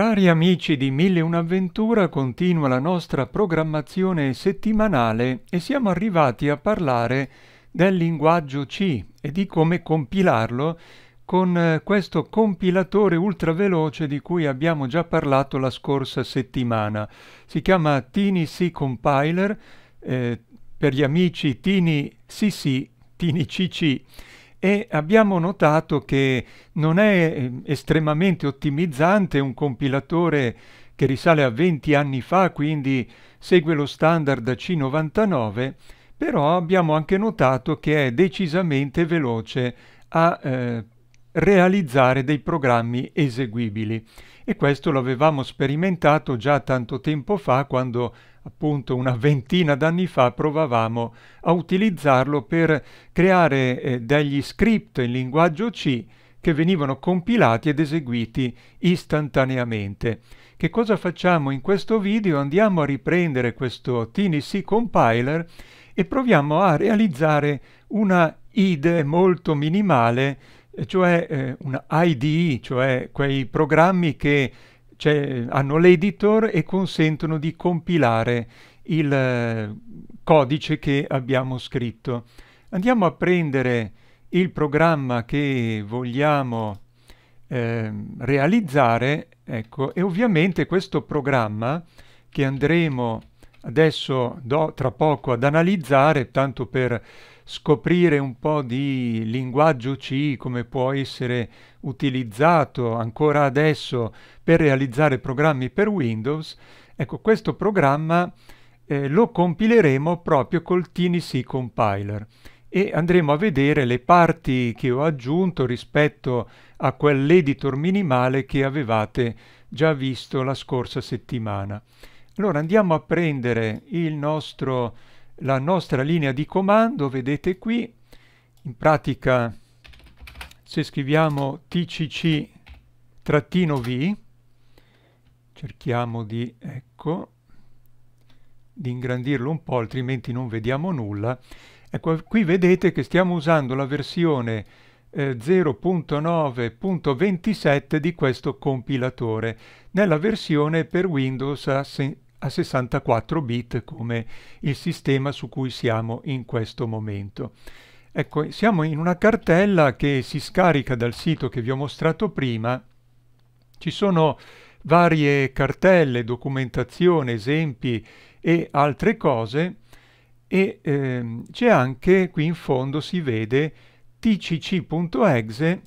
Cari amici di Mille Un'avventura, continua la nostra programmazione settimanale e siamo arrivati a parlare del linguaggio C e di come compilarlo con eh, questo compilatore ultraveloce di cui abbiamo già parlato la scorsa settimana. Si chiama Tini C Compiler, eh, per gli amici Tini CC, Tini CC e abbiamo notato che non è ehm, estremamente ottimizzante un compilatore che risale a 20 anni fa, quindi segue lo standard C99, però abbiamo anche notato che è decisamente veloce a eh, realizzare dei programmi eseguibili e questo l'avevamo sperimentato già tanto tempo fa quando appunto una ventina d'anni fa provavamo a utilizzarlo per creare eh, degli script in linguaggio C che venivano compilati ed eseguiti istantaneamente. Che cosa facciamo in questo video? Andiamo a riprendere questo C compiler e proviamo a realizzare una IDE molto minimale, eh, cioè eh, una IDE, cioè quei programmi che cioè, hanno l'editor e consentono di compilare il eh, codice che abbiamo scritto. Andiamo a prendere il programma che vogliamo eh, realizzare, ecco, e ovviamente questo programma che andremo adesso do, tra poco ad analizzare, tanto per scoprire un po' di linguaggio C, come può essere utilizzato ancora adesso per realizzare programmi per Windows, ecco questo programma eh, lo compileremo proprio col TNC Compiler e andremo a vedere le parti che ho aggiunto rispetto a quell'editor minimale che avevate già visto la scorsa settimana. Allora andiamo a prendere il nostro la nostra linea di comando, vedete qui, in pratica se scriviamo tcc-v, cerchiamo di, ecco, di ingrandirlo un po', altrimenti non vediamo nulla. Ecco, qui vedete che stiamo usando la versione eh, 0.9.27 di questo compilatore, nella versione per Windows a, a 64 bit come il sistema su cui siamo in questo momento. Ecco, siamo in una cartella che si scarica dal sito che vi ho mostrato prima. Ci sono varie cartelle, documentazione, esempi e altre cose e ehm, c'è anche qui in fondo si vede tcc.exe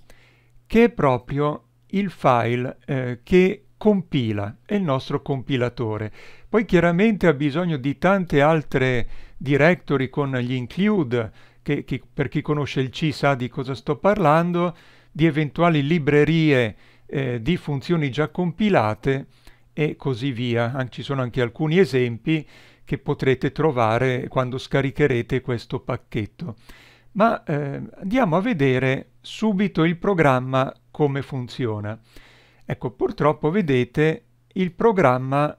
che è proprio il file eh, che compila, è il nostro compilatore. Poi chiaramente ha bisogno di tante altre directory con gli include, che, che per chi conosce il C sa di cosa sto parlando, di eventuali librerie eh, di funzioni già compilate e così via. An ci sono anche alcuni esempi che potrete trovare quando scaricherete questo pacchetto. Ma eh, andiamo a vedere subito il programma come funziona. Ecco, purtroppo vedete il programma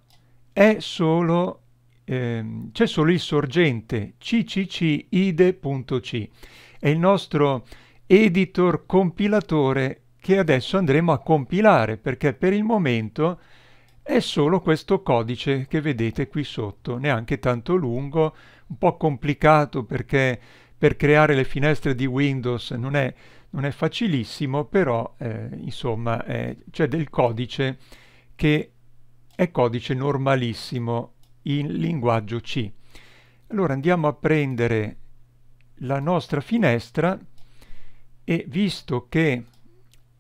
è solo ehm, c'è solo il sorgente cccide.c è il nostro editor compilatore che adesso andremo a compilare perché per il momento è solo questo codice che vedete qui sotto, neanche tanto lungo, un po' complicato perché per creare le finestre di Windows non è, non è facilissimo, però eh, insomma eh, c'è del codice che è codice normalissimo in linguaggio C. Allora andiamo a prendere la nostra finestra e visto che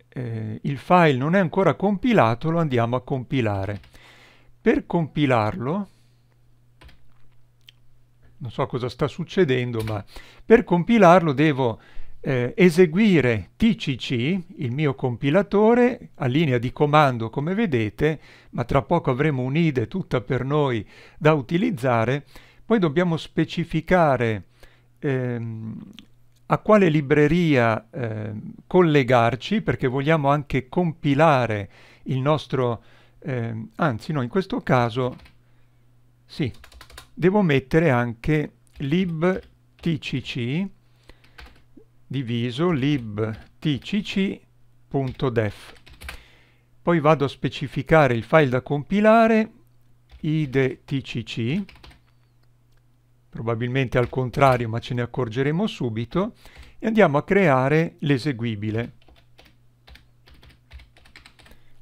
eh, il file non è ancora compilato lo andiamo a compilare. Per compilarlo, non so cosa sta succedendo, ma per compilarlo devo eh, eseguire TCC, il mio compilatore, a linea di comando come vedete, ma tra poco avremo un IDE tutta per noi da utilizzare, poi dobbiamo specificare ehm, a quale libreria eh, collegarci perché vogliamo anche compilare il nostro, ehm, anzi no, in questo caso sì, devo mettere anche libtcc diviso libtcc.def. Poi vado a specificare il file da compilare idtcc, probabilmente al contrario ma ce ne accorgeremo subito, e andiamo a creare l'eseguibile.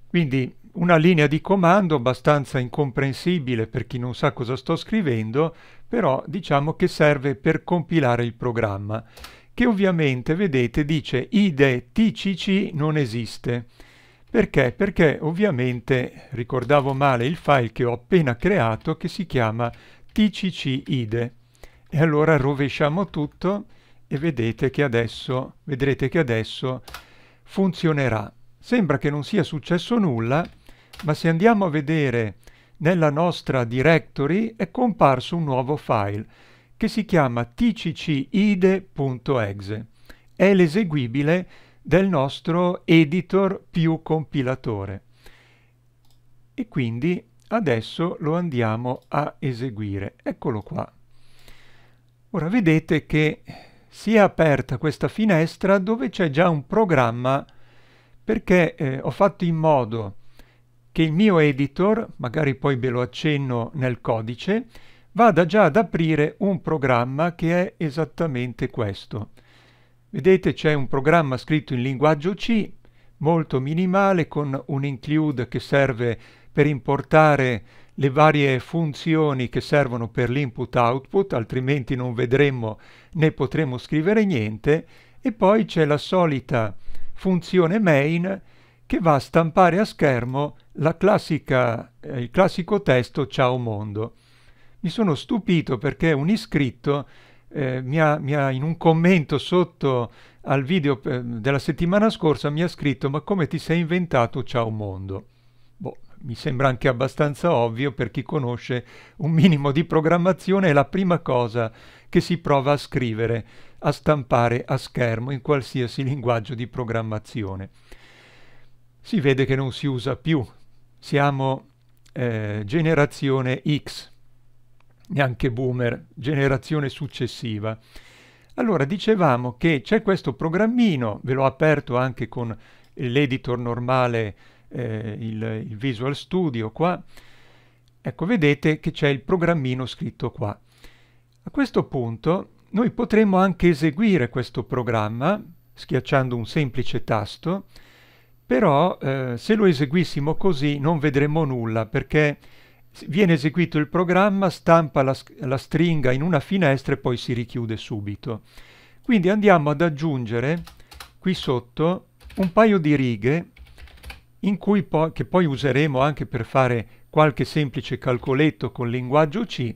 Quindi una linea di comando abbastanza incomprensibile per chi non sa cosa sto scrivendo, però diciamo che serve per compilare il programma che ovviamente, vedete, dice IDE TCC non esiste. Perché? Perché ovviamente ricordavo male il file che ho appena creato che si chiama TCC IDE. E allora rovesciamo tutto e vedete che adesso, vedrete che adesso funzionerà. Sembra che non sia successo nulla, ma se andiamo a vedere nella nostra directory è comparso un nuovo file che si chiama tccide.exe. È l'eseguibile del nostro editor più compilatore. E quindi adesso lo andiamo a eseguire. Eccolo qua. Ora vedete che si è aperta questa finestra dove c'è già un programma perché eh, ho fatto in modo che il mio editor, magari poi ve lo accenno nel codice, vada già ad aprire un programma che è esattamente questo. Vedete c'è un programma scritto in linguaggio C, molto minimale, con un include che serve per importare le varie funzioni che servono per l'input-output, altrimenti non vedremo né potremo scrivere niente, e poi c'è la solita funzione main che va a stampare a schermo classica, eh, il classico testo Ciao Mondo mi sono stupito perché un iscritto eh, mi ha, mi ha, in un commento sotto al video eh, della settimana scorsa mi ha scritto ma come ti sei inventato Ciao Mondo? Boh, mi sembra anche abbastanza ovvio per chi conosce un minimo di programmazione è la prima cosa che si prova a scrivere, a stampare a schermo in qualsiasi linguaggio di programmazione. Si vede che non si usa più, siamo eh, generazione X, neanche boomer, generazione successiva. Allora, dicevamo che c'è questo programmino, ve l'ho aperto anche con l'editor normale, eh, il, il Visual Studio qua. Ecco, vedete che c'è il programmino scritto qua. A questo punto noi potremmo anche eseguire questo programma schiacciando un semplice tasto, però eh, se lo eseguissimo così non vedremmo nulla perché Viene eseguito il programma, stampa la, la stringa in una finestra e poi si richiude subito. Quindi andiamo ad aggiungere qui sotto un paio di righe po che poi useremo anche per fare qualche semplice calcoletto con linguaggio C.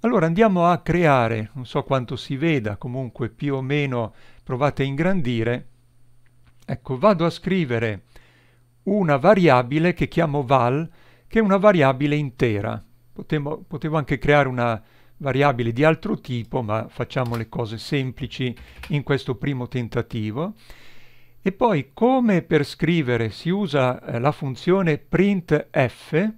Allora andiamo a creare, non so quanto si veda, comunque più o meno provate a ingrandire. Ecco, vado a scrivere una variabile che chiamo val che una variabile intera. Potevo, potevo anche creare una variabile di altro tipo, ma facciamo le cose semplici in questo primo tentativo. E poi come per scrivere si usa eh, la funzione printf,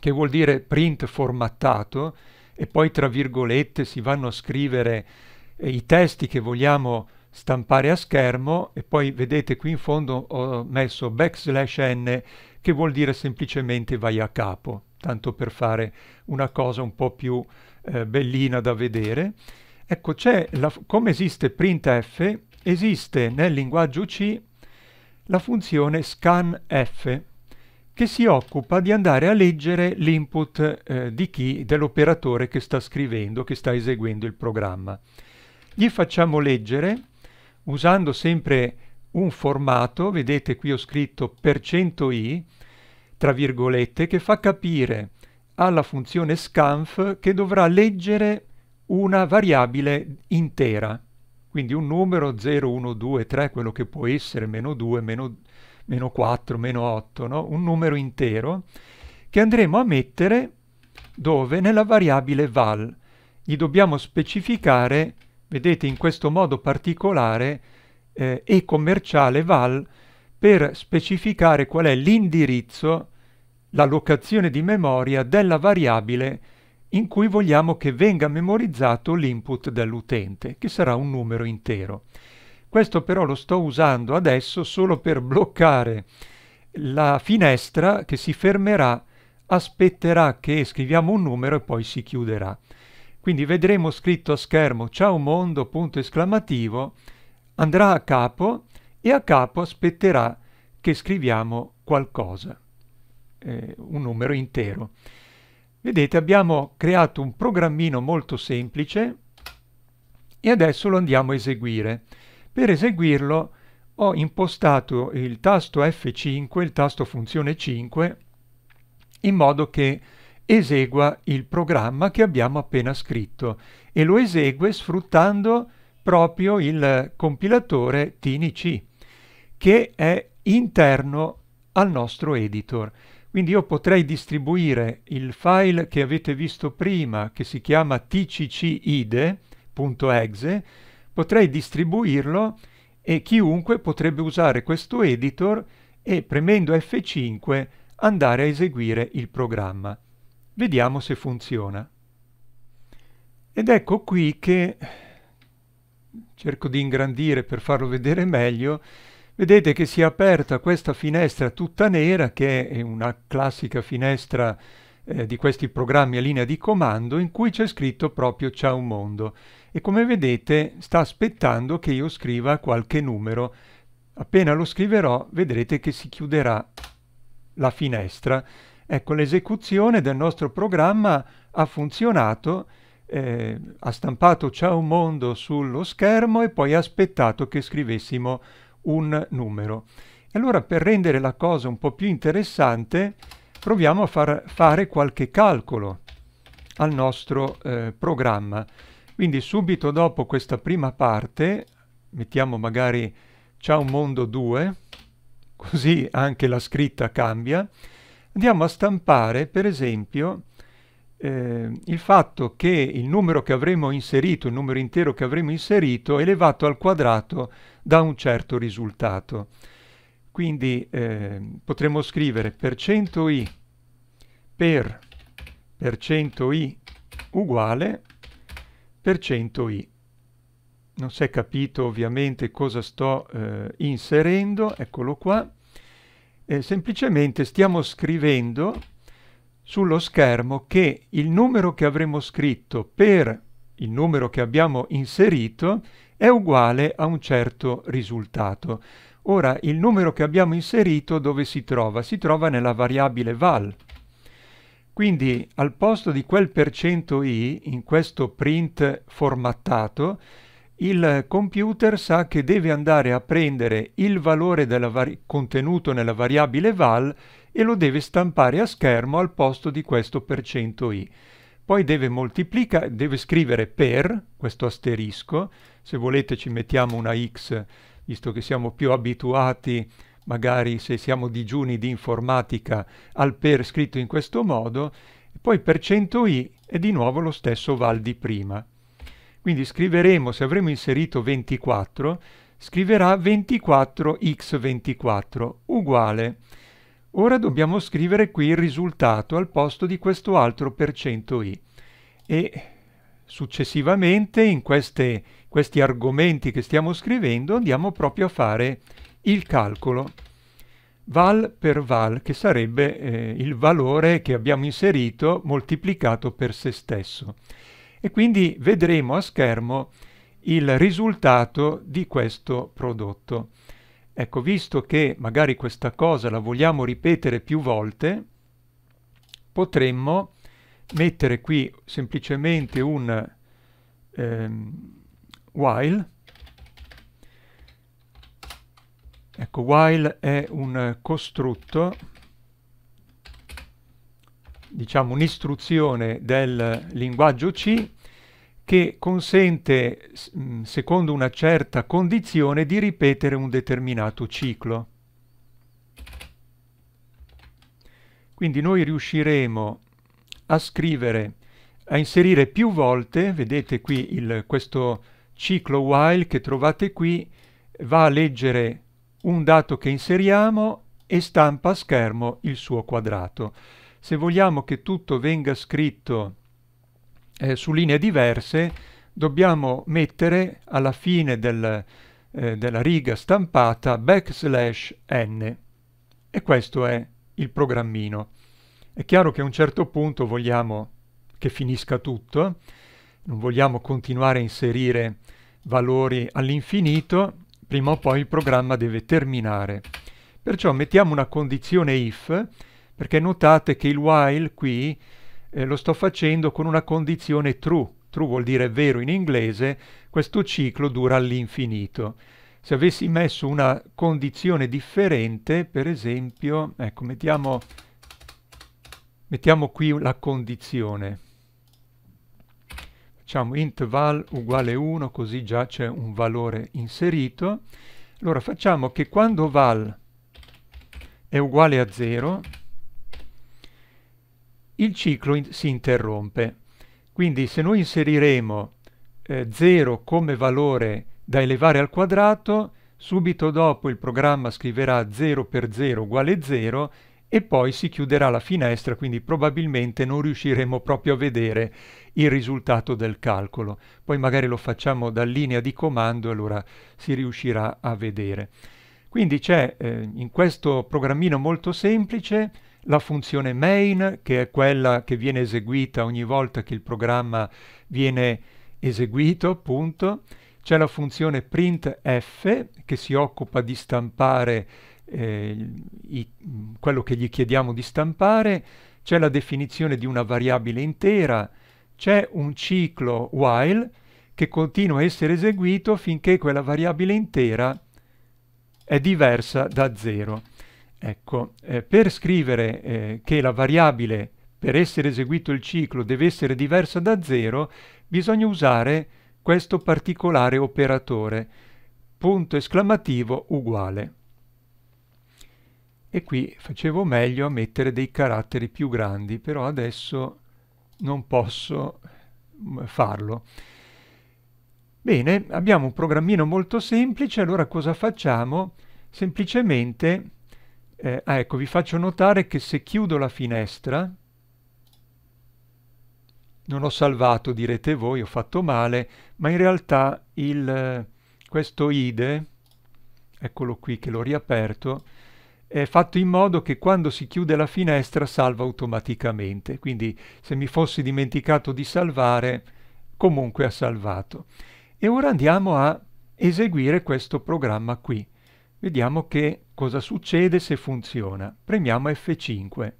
che vuol dire print formattato, e poi tra virgolette si vanno a scrivere eh, i testi che vogliamo stampare a schermo, e poi vedete qui in fondo ho messo backslash n che vuol dire semplicemente vai a capo, tanto per fare una cosa un po' più eh, bellina da vedere. Ecco, c'è come esiste printf, esiste nel linguaggio C la funzione scanf, che si occupa di andare a leggere l'input eh, di chi, dell'operatore che sta scrivendo, che sta eseguendo il programma. Gli facciamo leggere, usando sempre un formato, vedete qui ho scritto per 100 %i, tra virgolette, che fa capire alla funzione scanf che dovrà leggere una variabile intera, quindi un numero 0, 1, 2, 3, quello che può essere meno 2, meno, meno 4, meno 8, no? un numero intero, che andremo a mettere dove? Nella variabile val. Gli dobbiamo specificare, vedete in questo modo particolare, eh, e commerciale VAL per specificare qual è l'indirizzo, la locazione di memoria della variabile in cui vogliamo che venga memorizzato l'input dell'utente, che sarà un numero intero. Questo però lo sto usando adesso solo per bloccare la finestra che si fermerà, aspetterà che scriviamo un numero e poi si chiuderà. Quindi vedremo scritto a schermo ciao mondo, punto esclamativo, andrà a capo e a capo aspetterà che scriviamo qualcosa, eh, un numero intero. Vedete abbiamo creato un programmino molto semplice e adesso lo andiamo a eseguire. Per eseguirlo ho impostato il tasto F5, il tasto funzione 5, in modo che esegua il programma che abbiamo appena scritto e lo esegue sfruttando proprio il compilatore TNC, che è interno al nostro editor. Quindi io potrei distribuire il file che avete visto prima, che si chiama tccide.exe, potrei distribuirlo e chiunque potrebbe usare questo editor e premendo F5 andare a eseguire il programma. Vediamo se funziona. Ed ecco qui che cerco di ingrandire per farlo vedere meglio, vedete che si è aperta questa finestra tutta nera, che è una classica finestra eh, di questi programmi a linea di comando, in cui c'è scritto proprio Ciao Mondo. E come vedete sta aspettando che io scriva qualche numero. Appena lo scriverò vedrete che si chiuderà la finestra. Ecco, l'esecuzione del nostro programma ha funzionato eh, ha stampato Ciao Mondo sullo schermo e poi ha aspettato che scrivessimo un numero. E allora per rendere la cosa un po' più interessante proviamo a far fare qualche calcolo al nostro eh, programma. Quindi subito dopo questa prima parte mettiamo magari Ciao Mondo 2, così anche la scritta cambia, andiamo a stampare per esempio eh, il fatto che il numero che avremo inserito, il numero intero che avremo inserito, elevato al quadrato da un certo risultato. Quindi eh, potremmo scrivere per 100i per per 100i uguale per 100i. Non si è capito ovviamente cosa sto eh, inserendo, eccolo qua. Eh, semplicemente stiamo scrivendo sullo schermo che il numero che avremo scritto per il numero che abbiamo inserito è uguale a un certo risultato. Ora, il numero che abbiamo inserito dove si trova? Si trova nella variabile val. Quindi al posto di quel percento i, in questo print formattato, il computer sa che deve andare a prendere il valore contenuto nella variabile val e lo deve stampare a schermo al posto di questo percento i. Poi deve moltiplicare, deve scrivere per questo asterisco, se volete ci mettiamo una x, visto che siamo più abituati, magari se siamo digiuni di informatica, al per scritto in questo modo, poi percento i è di nuovo lo stesso val di prima. Quindi scriveremo, se avremo inserito 24, scriverà 24x24 uguale. Ora dobbiamo scrivere qui il risultato al posto di questo altro per cento i. E successivamente in queste, questi argomenti che stiamo scrivendo andiamo proprio a fare il calcolo val per val, che sarebbe eh, il valore che abbiamo inserito moltiplicato per se stesso e quindi vedremo a schermo il risultato di questo prodotto. Ecco, visto che magari questa cosa la vogliamo ripetere più volte, potremmo mettere qui semplicemente un ehm, while. Ecco, while è un costrutto diciamo, un'istruzione del linguaggio C che consente, mm, secondo una certa condizione, di ripetere un determinato ciclo. Quindi noi riusciremo a scrivere, a inserire più volte, vedete qui il, questo ciclo while che trovate qui, va a leggere un dato che inseriamo e stampa a schermo il suo quadrato. Se vogliamo che tutto venga scritto eh, su linee diverse, dobbiamo mettere alla fine del, eh, della riga stampata backslash n. E questo è il programmino. È chiaro che a un certo punto vogliamo che finisca tutto, non vogliamo continuare a inserire valori all'infinito, prima o poi il programma deve terminare. Perciò mettiamo una condizione if perché notate che il while qui eh, lo sto facendo con una condizione true, true vuol dire vero in inglese, questo ciclo dura all'infinito. Se avessi messo una condizione differente, per esempio, ecco, mettiamo, mettiamo qui la condizione. Facciamo int val uguale 1, così già c'è un valore inserito. Allora facciamo che quando val è uguale a 0, il ciclo in si interrompe. Quindi se noi inseriremo 0 eh, come valore da elevare al quadrato, subito dopo il programma scriverà 0 per 0 uguale 0 e poi si chiuderà la finestra, quindi probabilmente non riusciremo proprio a vedere il risultato del calcolo. Poi magari lo facciamo da linea di comando e allora si riuscirà a vedere. Quindi c'è eh, in questo programmino molto semplice la funzione main, che è quella che viene eseguita ogni volta che il programma viene eseguito, appunto, c'è la funzione printf, che si occupa di stampare eh, i, quello che gli chiediamo di stampare, c'è la definizione di una variabile intera, c'è un ciclo while che continua a essere eseguito finché quella variabile intera è diversa da 0. Ecco, eh, per scrivere eh, che la variabile per essere eseguito il ciclo deve essere diversa da 0, bisogna usare questo particolare operatore, punto esclamativo uguale. E qui facevo meglio a mettere dei caratteri più grandi, però adesso non posso mm, farlo. Bene, abbiamo un programmino molto semplice, allora cosa facciamo? Semplicemente eh, ah, ecco, vi faccio notare che se chiudo la finestra, non ho salvato, direte voi, ho fatto male, ma in realtà il, eh, questo IDE, eccolo qui che l'ho riaperto, è fatto in modo che quando si chiude la finestra salva automaticamente. Quindi se mi fossi dimenticato di salvare, comunque ha salvato. E ora andiamo a eseguire questo programma qui. Vediamo che cosa succede se funziona. Premiamo F5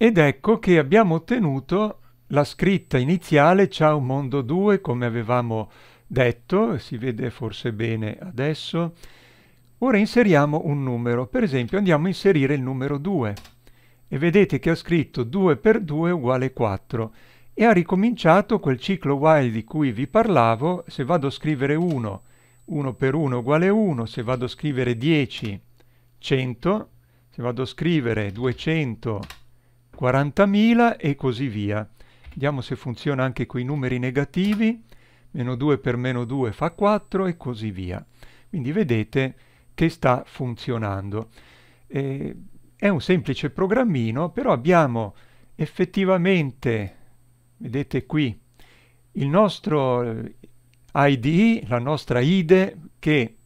ed ecco che abbiamo ottenuto la scritta iniziale Ciao Mondo 2 come avevamo detto, si vede forse bene adesso. Ora inseriamo un numero, per esempio andiamo a inserire il numero 2 e vedete che ha scritto 2 per 2 uguale 4 e ha ricominciato quel ciclo while di cui vi parlavo, se vado a scrivere 1 1 per 1 uguale 1, se vado a scrivere 10, 100, se vado a scrivere 200, 40.000 e così via. Vediamo se funziona anche con i numeri negativi, meno 2 per meno 2 fa 4 e così via. Quindi vedete che sta funzionando. Eh, è un semplice programmino, però abbiamo effettivamente, vedete qui, il nostro ID, la nostra ID che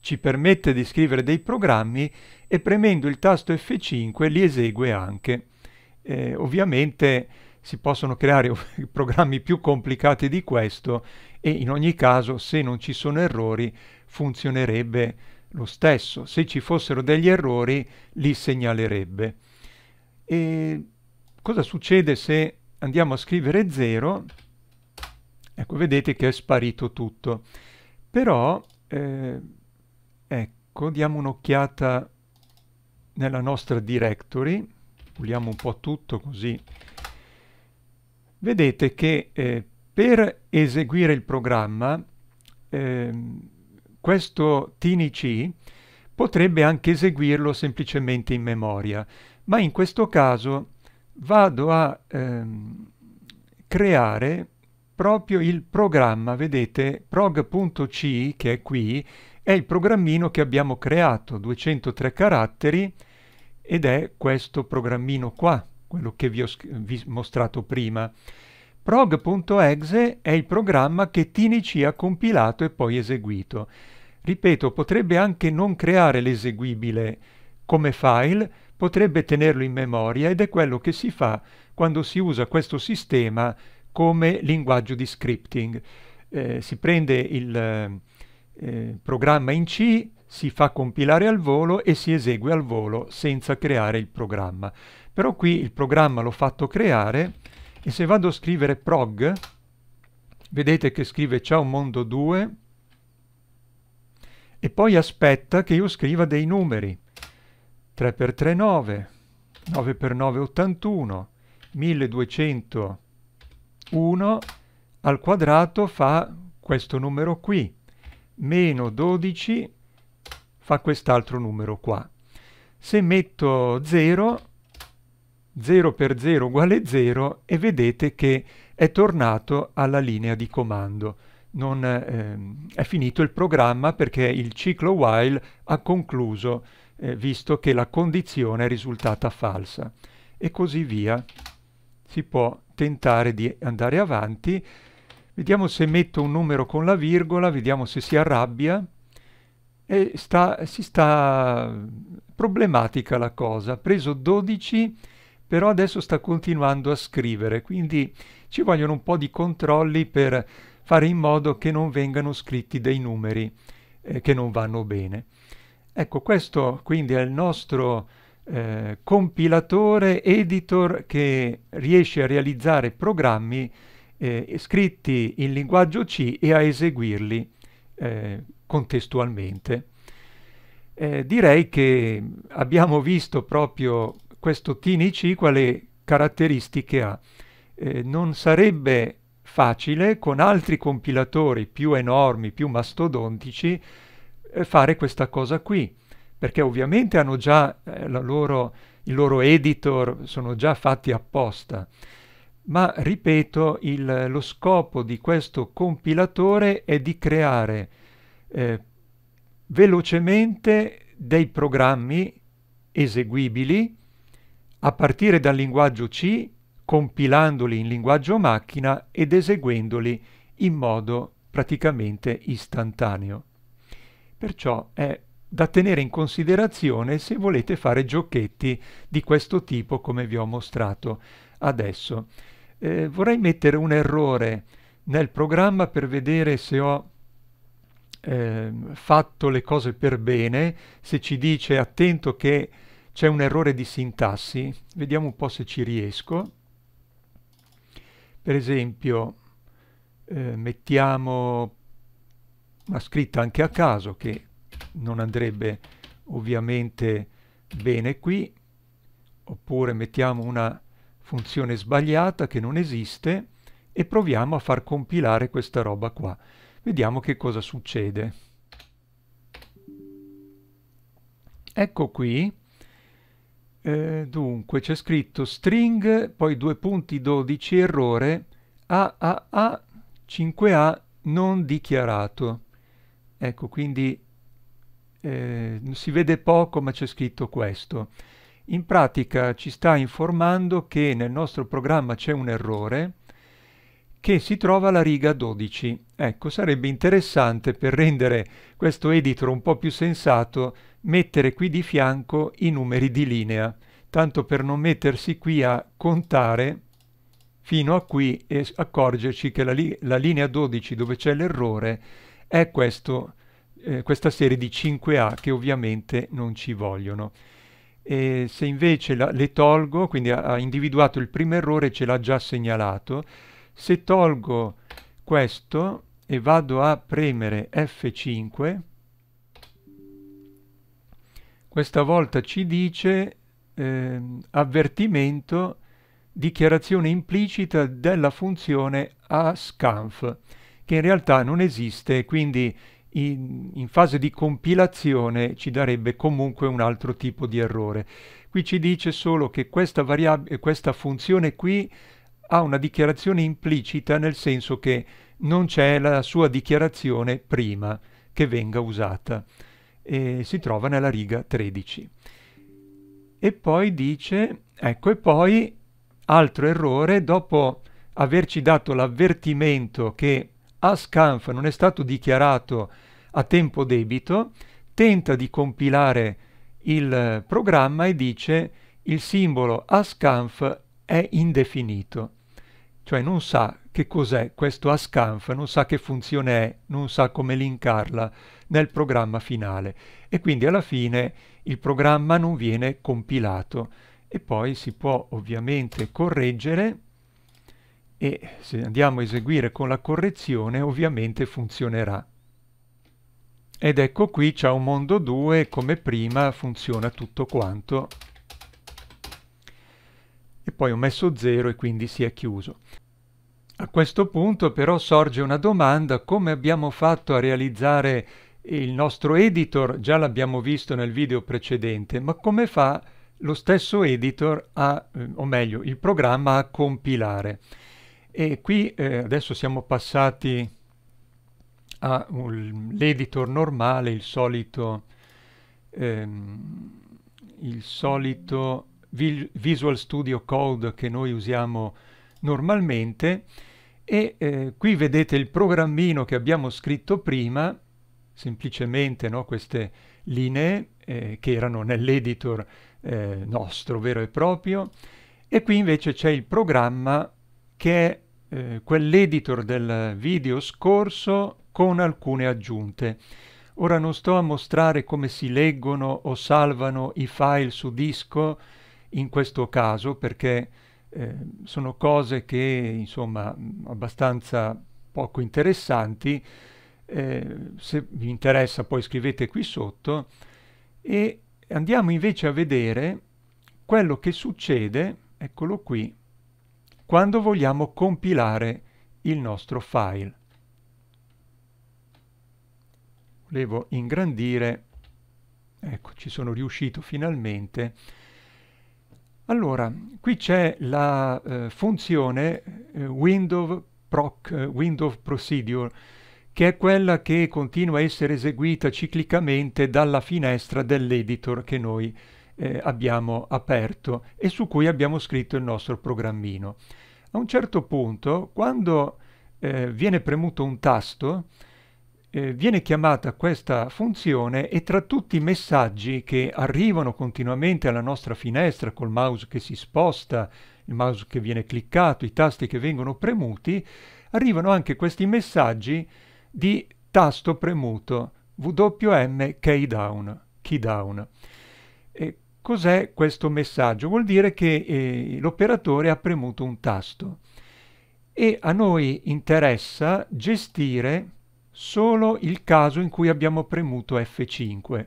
ci permette di scrivere dei programmi e premendo il tasto F5 li esegue anche. Eh, ovviamente si possono creare programmi più complicati di questo e in ogni caso se non ci sono errori funzionerebbe lo stesso. Se ci fossero degli errori li segnalerebbe. E cosa succede se andiamo a scrivere 0? Ecco, vedete che è sparito tutto. Però, eh, ecco, diamo un'occhiata nella nostra directory, puliamo un po' tutto così. Vedete che eh, per eseguire il programma, eh, questo TiniC potrebbe anche eseguirlo semplicemente in memoria, ma in questo caso vado a ehm, creare proprio il programma, vedete, prog.c che è qui, è il programmino che abbiamo creato, 203 caratteri, ed è questo programmino qua, quello che vi ho vi mostrato prima. prog.exe è il programma che Tinici ha compilato e poi eseguito. Ripeto, potrebbe anche non creare l'eseguibile come file, potrebbe tenerlo in memoria ed è quello che si fa quando si usa questo sistema come linguaggio di scripting. Eh, si prende il eh, programma in C, si fa compilare al volo e si esegue al volo senza creare il programma. Però qui il programma l'ho fatto creare e se vado a scrivere prog, vedete che scrive ciao mondo 2 e poi aspetta che io scriva dei numeri. 3x3 9, 9x9 81, 1200 1 al quadrato fa questo numero qui, meno 12 fa quest'altro numero qua. Se metto 0, 0 per 0 uguale 0 e vedete che è tornato alla linea di comando. Non, ehm, è finito il programma perché il ciclo while ha concluso eh, visto che la condizione è risultata falsa e così via si può tentare di andare avanti. Vediamo se metto un numero con la virgola, vediamo se si arrabbia. E sta, si sta problematica la cosa. Ha Preso 12, però adesso sta continuando a scrivere, quindi ci vogliono un po' di controlli per fare in modo che non vengano scritti dei numeri eh, che non vanno bene. Ecco, questo quindi è il nostro eh, compilatore, editor che riesce a realizzare programmi eh, scritti in linguaggio C e a eseguirli eh, contestualmente. Eh, direi che abbiamo visto proprio questo Tini C quale caratteristiche ha. Eh, non sarebbe facile con altri compilatori più enormi, più mastodontici, eh, fare questa cosa qui perché ovviamente hanno già eh, loro, il loro editor, sono già fatti apposta. Ma ripeto, il, lo scopo di questo compilatore è di creare eh, velocemente dei programmi eseguibili a partire dal linguaggio C, compilandoli in linguaggio macchina ed eseguendoli in modo praticamente istantaneo. Perciò è da tenere in considerazione se volete fare giochetti di questo tipo come vi ho mostrato adesso. Eh, vorrei mettere un errore nel programma per vedere se ho eh, fatto le cose per bene, se ci dice attento che c'è un errore di sintassi, vediamo un po' se ci riesco. Per esempio eh, mettiamo una scritta anche a caso che non andrebbe ovviamente bene qui oppure mettiamo una funzione sbagliata che non esiste e proviamo a far compilare questa roba qua vediamo che cosa succede ecco qui eh, dunque c'è scritto string poi due punti 12 errore AAA 5A non dichiarato ecco quindi eh, si vede poco ma c'è scritto questo. In pratica ci sta informando che nel nostro programma c'è un errore che si trova alla riga 12. Ecco, sarebbe interessante per rendere questo editor un po' più sensato mettere qui di fianco i numeri di linea, tanto per non mettersi qui a contare fino a qui e accorgerci che la, li la linea 12 dove c'è l'errore è questo eh, questa serie di 5A che ovviamente non ci vogliono. E se invece la, le tolgo, quindi ha, individuato il primo errore e ce l'ha già segnalato, se tolgo questo e vado a premere F5, questa volta ci dice eh, avvertimento dichiarazione implicita della funzione ascanf che in realtà non esiste quindi in, in fase di compilazione ci darebbe comunque un altro tipo di errore. Qui ci dice solo che questa, eh, questa funzione qui ha una dichiarazione implicita nel senso che non c'è la sua dichiarazione prima che venga usata e si trova nella riga 13. E poi dice, ecco, e poi altro errore, dopo averci dato l'avvertimento che a scanf non è stato dichiarato a tempo debito, tenta di compilare il programma e dice il simbolo ascanf è indefinito, cioè non sa che cos'è questo ascanf, non sa che funzione è, non sa come linkarla nel programma finale e quindi alla fine il programma non viene compilato e poi si può ovviamente correggere e se andiamo a eseguire con la correzione ovviamente funzionerà. Ed ecco qui c'è un mondo 2 come prima funziona tutto quanto e poi ho messo 0 e quindi si è chiuso. A questo punto però sorge una domanda, come abbiamo fatto a realizzare il nostro editor? Già l'abbiamo visto nel video precedente, ma come fa lo stesso editor a, eh, o meglio, il programma a compilare? E qui eh, adesso siamo passati all'editor normale, il solito, ehm, il solito Visual Studio Code che noi usiamo normalmente e eh, qui vedete il programmino che abbiamo scritto prima, semplicemente no, queste linee eh, che erano nell'editor eh, nostro vero e proprio e qui invece c'è il programma che è eh, quell'editor del video scorso con alcune aggiunte. Ora non sto a mostrare come si leggono o salvano i file su disco in questo caso perché eh, sono cose che insomma abbastanza poco interessanti. Eh, se vi interessa poi scrivete qui sotto e andiamo invece a vedere quello che succede, eccolo qui, quando vogliamo compilare il nostro file. Volevo ingrandire, ecco ci sono riuscito finalmente. Allora, qui c'è la eh, funzione eh, window proc, eh, window procedure, che è quella che continua a essere eseguita ciclicamente dalla finestra dell'editor che noi eh, abbiamo aperto e su cui abbiamo scritto il nostro programmino. A un certo punto, quando eh, viene premuto un tasto, eh, viene chiamata questa funzione e tra tutti i messaggi che arrivano continuamente alla nostra finestra col mouse che si sposta, il mouse che viene cliccato, i tasti che vengono premuti, arrivano anche questi messaggi di tasto premuto WM key down. E Cos'è questo messaggio? Vuol dire che eh, l'operatore ha premuto un tasto e a noi interessa gestire solo il caso in cui abbiamo premuto F5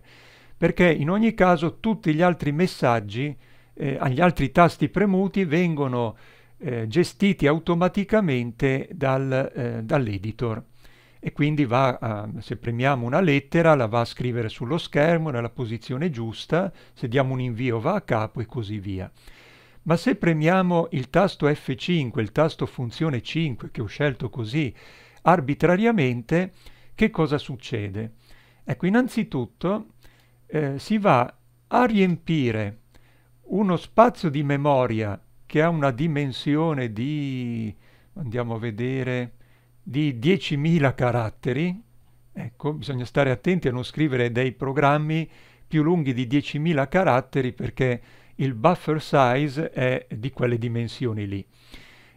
perché in ogni caso tutti gli altri messaggi eh, agli altri tasti premuti vengono eh, gestiti automaticamente dal, eh, dall'editor e quindi va a, se premiamo una lettera la va a scrivere sullo schermo nella posizione giusta, se diamo un invio va a capo e così via. Ma se premiamo il tasto F5, il tasto funzione 5 che ho scelto così arbitrariamente, che cosa succede? Ecco, innanzitutto eh, si va a riempire uno spazio di memoria che ha una dimensione di, andiamo a vedere, di 10.000 caratteri, ecco, bisogna stare attenti a non scrivere dei programmi più lunghi di 10.000 caratteri perché il buffer size è di quelle dimensioni lì.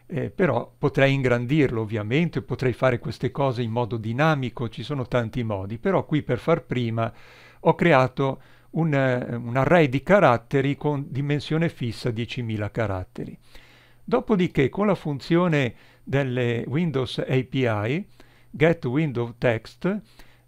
Eh, però potrei ingrandirlo ovviamente, potrei fare queste cose in modo dinamico, ci sono tanti modi, però qui per far prima ho creato un, eh, un array di caratteri con dimensione fissa 10.000 caratteri. Dopodiché con la funzione delle Windows API, get window text,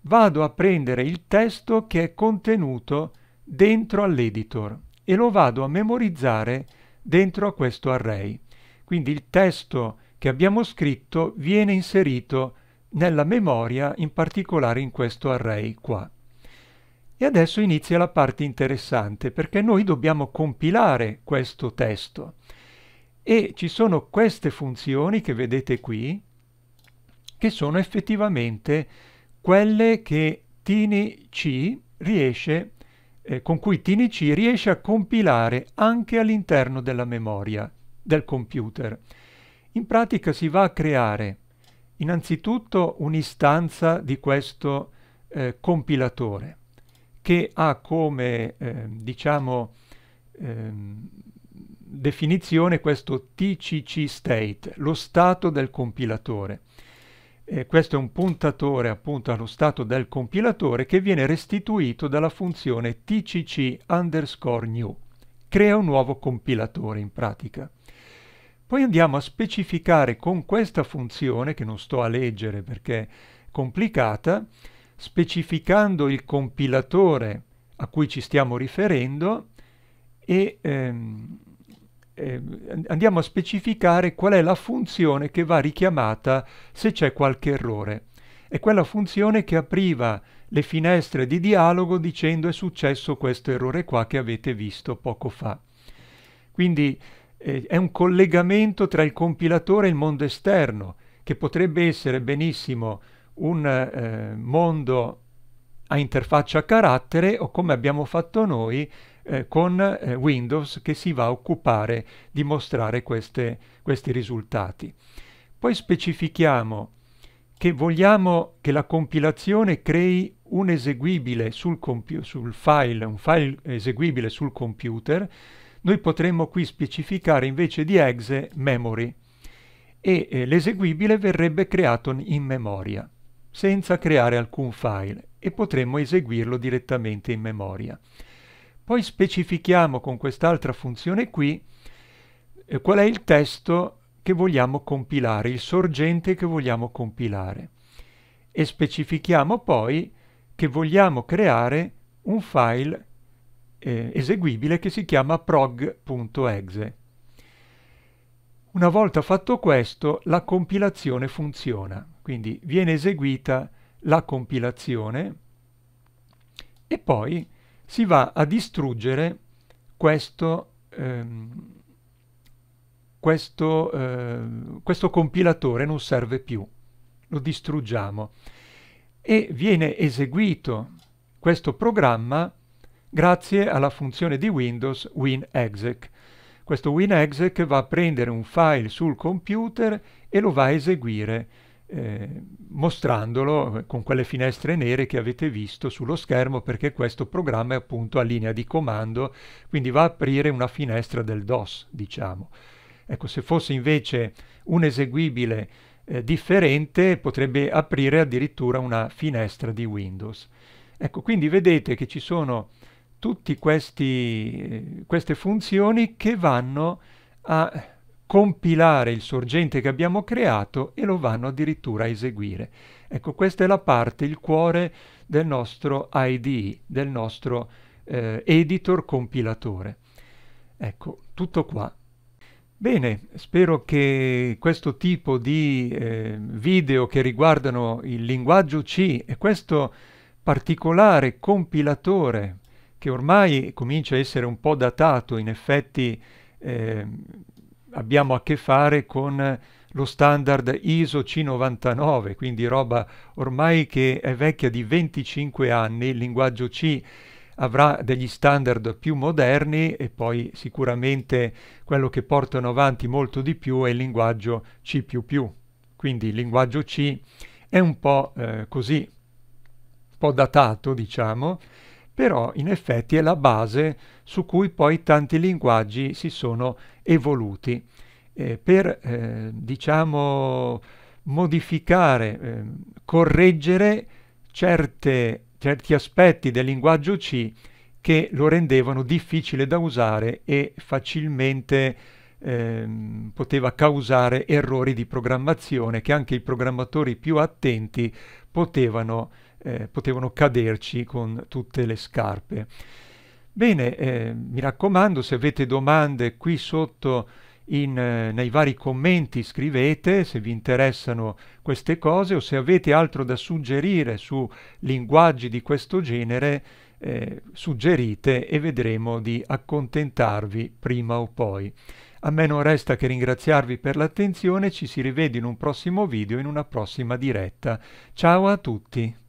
vado a prendere il testo che è contenuto dentro all'editor e lo vado a memorizzare dentro a questo array. Quindi il testo che abbiamo scritto viene inserito nella memoria, in particolare in questo array qua. E adesso inizia la parte interessante perché noi dobbiamo compilare questo testo e ci sono queste funzioni che vedete qui che sono effettivamente quelle che Tini C riesce, eh, con cui Tini C riesce a compilare anche all'interno della memoria del computer. In pratica si va a creare innanzitutto un'istanza di questo eh, compilatore che ha come eh, diciamo ehm, definizione questo TCC state, lo stato del compilatore. Eh, questo è un puntatore appunto allo stato del compilatore che viene restituito dalla funzione tcc underscore new. Crea un nuovo compilatore in pratica. Poi andiamo a specificare con questa funzione, che non sto a leggere perché è complicata, specificando il compilatore a cui ci stiamo riferendo e ehm, eh, andiamo a specificare qual è la funzione che va richiamata se c'è qualche errore. È quella funzione che apriva le finestre di dialogo dicendo è successo questo errore qua che avete visto poco fa. Quindi eh, è un collegamento tra il compilatore e il mondo esterno, che potrebbe essere benissimo un eh, mondo a interfaccia carattere o come abbiamo fatto noi eh, con eh, Windows che si va a occupare di mostrare queste, questi risultati. Poi specifichiamo che vogliamo che la compilazione crei un eseguibile sul, sul file, un file eseguibile sul computer, noi potremmo qui specificare invece di exe memory e eh, l'eseguibile verrebbe creato in memoria senza creare alcun file e potremmo eseguirlo direttamente in memoria. Poi specifichiamo con quest'altra funzione qui eh, qual è il testo che vogliamo compilare, il sorgente che vogliamo compilare. E specifichiamo poi che vogliamo creare un file eh, eseguibile che si chiama prog.exe. Una volta fatto questo, la compilazione funziona, quindi viene eseguita la compilazione e poi si va a distruggere questo, ehm, questo, ehm, questo compilatore, non serve più, lo distruggiamo. E viene eseguito questo programma grazie alla funzione di Windows WinExec. Questo WinExec va a prendere un file sul computer e lo va a eseguire eh, mostrandolo con quelle finestre nere che avete visto sullo schermo perché questo programma è appunto a linea di comando, quindi va a aprire una finestra del DOS, diciamo. Ecco, se fosse invece un eseguibile eh, differente potrebbe aprire addirittura una finestra di Windows. Ecco, quindi vedete che ci sono tutte eh, queste funzioni che vanno a compilare il sorgente che abbiamo creato e lo vanno addirittura a eseguire. Ecco, questa è la parte, il cuore del nostro IDE, del nostro eh, editor compilatore. Ecco, tutto qua. Bene, spero che questo tipo di eh, video che riguardano il linguaggio C e questo particolare compilatore che ormai comincia a essere un po' datato, in effetti eh, abbiamo a che fare con lo standard ISO C99, quindi roba ormai che è vecchia di 25 anni, il linguaggio C avrà degli standard più moderni e poi sicuramente quello che portano avanti molto di più è il linguaggio C++. Quindi il linguaggio C è un po' eh, così, un po' datato, diciamo, però in effetti è la base su cui poi tanti linguaggi si sono evoluti. Eh, per, eh, diciamo, modificare, eh, correggere certe, certi aspetti del linguaggio C che lo rendevano difficile da usare e facilmente ehm, poteva causare errori di programmazione che anche i programmatori più attenti potevano eh, potevano caderci con tutte le scarpe. Bene, eh, mi raccomando, se avete domande qui sotto in, eh, nei vari commenti scrivete se vi interessano queste cose o se avete altro da suggerire su linguaggi di questo genere, eh, suggerite e vedremo di accontentarvi prima o poi. A me non resta che ringraziarvi per l'attenzione, ci si rivede in un prossimo video, in una prossima diretta. Ciao a tutti!